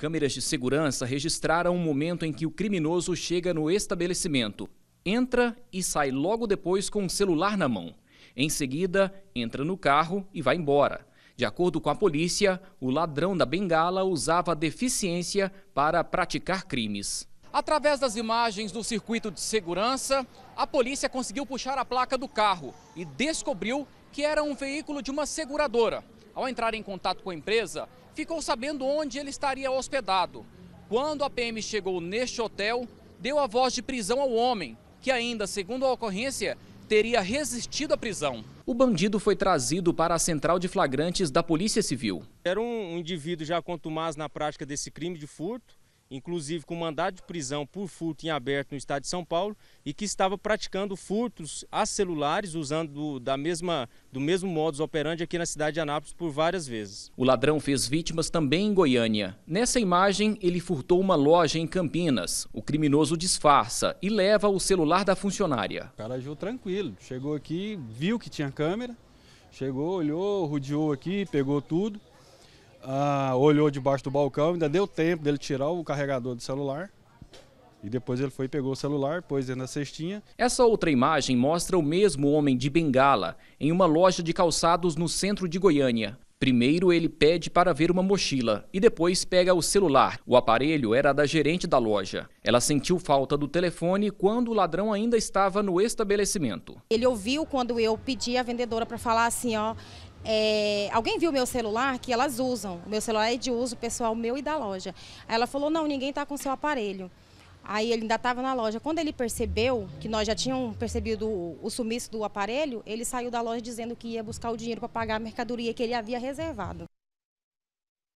Câmeras de segurança registraram um momento em que o criminoso chega no estabelecimento, entra e sai logo depois com o um celular na mão. Em seguida, entra no carro e vai embora. De acordo com a polícia, o ladrão da bengala usava deficiência para praticar crimes. Através das imagens do circuito de segurança, a polícia conseguiu puxar a placa do carro e descobriu que era um veículo de uma seguradora. Ao entrar em contato com a empresa, ficou sabendo onde ele estaria hospedado. Quando a PM chegou neste hotel, deu a voz de prisão ao homem, que ainda, segundo a ocorrência, teria resistido à prisão. O bandido foi trazido para a central de flagrantes da Polícia Civil. Era um indivíduo já mais na prática desse crime de furto, inclusive com mandado de prisão por furto em aberto no estado de São Paulo, e que estava praticando furtos a celulares, usando do, da mesma, do mesmo modus operandi aqui na cidade de Anápolis por várias vezes. O ladrão fez vítimas também em Goiânia. Nessa imagem, ele furtou uma loja em Campinas. O criminoso disfarça e leva o celular da funcionária. O cara agiu tranquilo, chegou aqui, viu que tinha câmera, chegou, olhou, rodeou aqui, pegou tudo ah, olhou debaixo do balcão, ainda deu tempo dele tirar o carregador do celular. E depois ele foi e pegou o celular, pôs dentro da cestinha. Essa outra imagem mostra o mesmo homem de bengala em uma loja de calçados no centro de Goiânia. Primeiro ele pede para ver uma mochila e depois pega o celular. O aparelho era da gerente da loja. Ela sentiu falta do telefone quando o ladrão ainda estava no estabelecimento. Ele ouviu quando eu pedi à vendedora para falar assim, ó, é, alguém viu meu celular que elas usam. O meu celular é de uso pessoal meu e da loja. Aí ela falou, não, ninguém está com seu aparelho. Aí ele ainda estava na loja. Quando ele percebeu que nós já tínhamos percebido o, o sumiço do aparelho, ele saiu da loja dizendo que ia buscar o dinheiro para pagar a mercadoria que ele havia reservado.